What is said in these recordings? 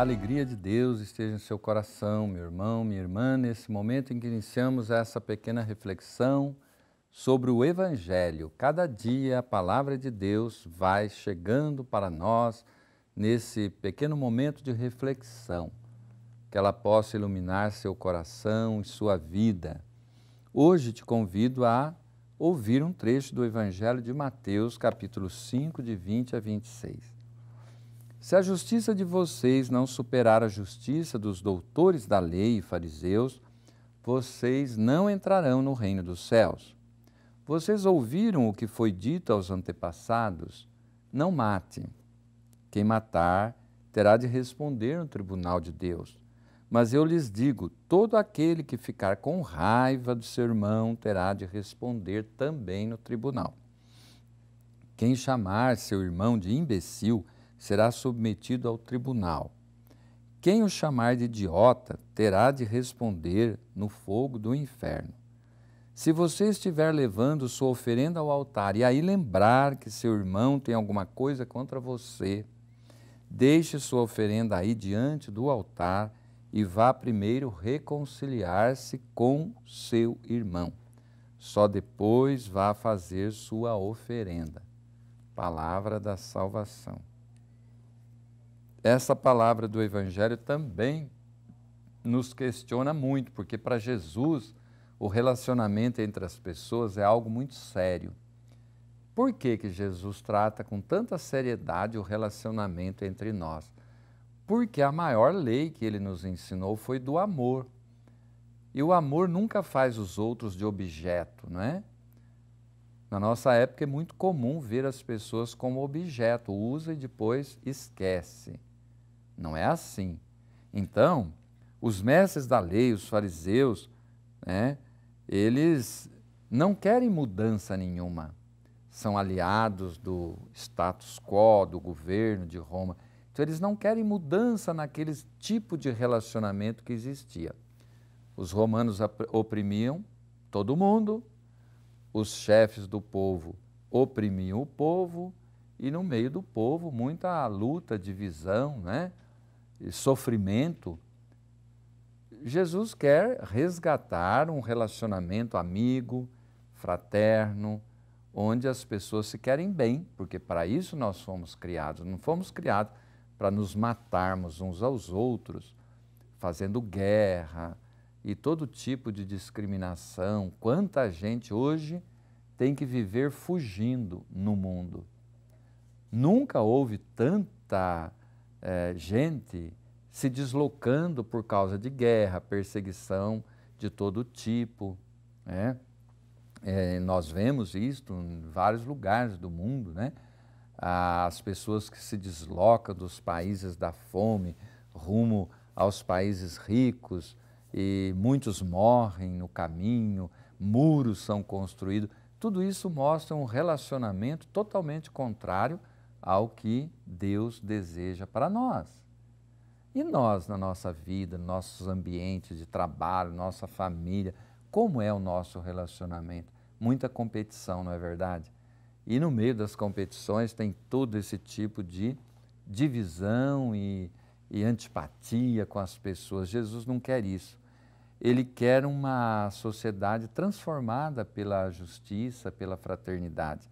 a alegria de Deus esteja em seu coração, meu irmão, minha irmã, nesse momento em que iniciamos essa pequena reflexão sobre o Evangelho. Cada dia a palavra de Deus vai chegando para nós nesse pequeno momento de reflexão, que ela possa iluminar seu coração e sua vida. Hoje te convido a ouvir um trecho do Evangelho de Mateus, capítulo 5, de 20 a 26. Se a justiça de vocês não superar a justiça dos doutores da lei e fariseus, vocês não entrarão no reino dos céus. Vocês ouviram o que foi dito aos antepassados: não mate. Quem matar terá de responder no tribunal de Deus. Mas eu lhes digo: todo aquele que ficar com raiva do seu irmão terá de responder também no tribunal. Quem chamar seu irmão de imbecil, será submetido ao tribunal. Quem o chamar de idiota terá de responder no fogo do inferno. Se você estiver levando sua oferenda ao altar e aí lembrar que seu irmão tem alguma coisa contra você, deixe sua oferenda aí diante do altar e vá primeiro reconciliar-se com seu irmão. Só depois vá fazer sua oferenda. Palavra da salvação essa palavra do Evangelho também nos questiona muito, porque para Jesus o relacionamento entre as pessoas é algo muito sério. Por que, que Jesus trata com tanta seriedade o relacionamento entre nós? Porque a maior lei que ele nos ensinou foi do amor. E o amor nunca faz os outros de objeto, não é? Na nossa época é muito comum ver as pessoas como objeto, usa e depois esquece. Não é assim. Então, os mestres da lei, os fariseus, né, eles não querem mudança nenhuma. São aliados do status quo, do governo de Roma. Então, eles não querem mudança naquele tipo de relacionamento que existia. Os romanos oprimiam todo mundo, os chefes do povo oprimiam o povo, e no meio do povo, muita luta, divisão, né? sofrimento, Jesus quer resgatar um relacionamento amigo, fraterno, onde as pessoas se querem bem, porque para isso nós fomos criados. Não fomos criados para nos matarmos uns aos outros, fazendo guerra e todo tipo de discriminação. Quanta gente hoje tem que viver fugindo no mundo. Nunca houve tanta é, gente se deslocando por causa de guerra, perseguição de todo tipo. Né? É, nós vemos isso em vários lugares do mundo, né? as pessoas que se deslocam dos países da fome rumo aos países ricos e muitos morrem no caminho, muros são construídos. Tudo isso mostra um relacionamento totalmente contrário ao que Deus deseja para nós. E nós, na nossa vida, nossos ambientes de trabalho, nossa família, como é o nosso relacionamento? Muita competição, não é verdade? E no meio das competições tem todo esse tipo de divisão e, e antipatia com as pessoas. Jesus não quer isso. Ele quer uma sociedade transformada pela justiça, pela fraternidade.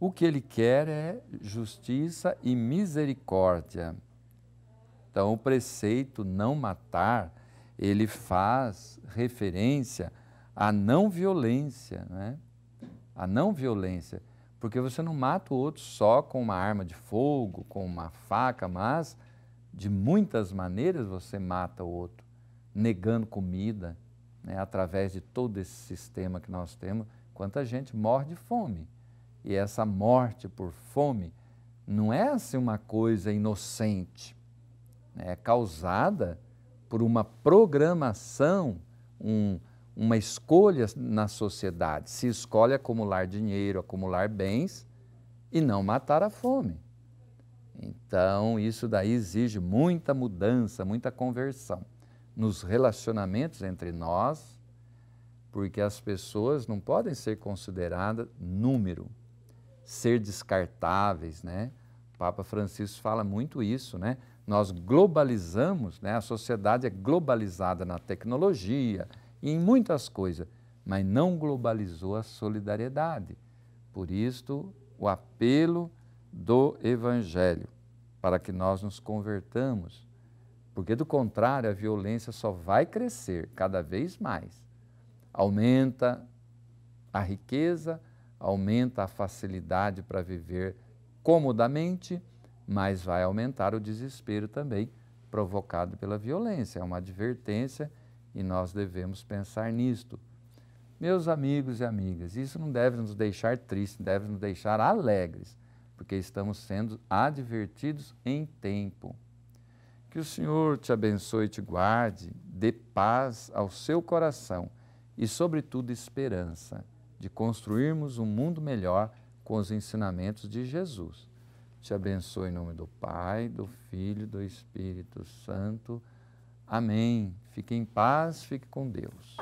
O que ele quer é justiça e misericórdia. Então, o preceito não matar, ele faz referência à não violência, né? A não violência, porque você não mata o outro só com uma arma de fogo, com uma faca, mas de muitas maneiras você mata o outro, negando comida, né? através de todo esse sistema que nós temos. Quanta gente morre de fome e essa morte por fome não é assim uma coisa inocente, né? é causada por uma programação, um, uma escolha na sociedade. Se escolhe acumular dinheiro, acumular bens e não matar a fome. Então, isso daí exige muita mudança, muita conversão nos relacionamentos entre nós, porque as pessoas não podem ser consideradas número ser descartáveis, né? O Papa Francisco fala muito isso, né? Nós globalizamos, né? A sociedade é globalizada na tecnologia e em muitas coisas, mas não globalizou a solidariedade. Por isso, o apelo do evangelho para que nós nos convertamos, porque do contrário, a violência só vai crescer cada vez mais. Aumenta a riqueza, aumenta a facilidade para viver comodamente, mas vai aumentar o desespero também provocado pela violência. É uma advertência e nós devemos pensar nisto. Meus amigos e amigas, isso não deve nos deixar tristes, deve nos deixar alegres, porque estamos sendo advertidos em tempo. Que o Senhor te abençoe e te guarde, dê paz ao seu coração e, sobretudo, esperança de construirmos um mundo melhor com os ensinamentos de Jesus. Te abençoe em nome do Pai, do Filho, do Espírito Santo. Amém. Fique em paz, fique com Deus.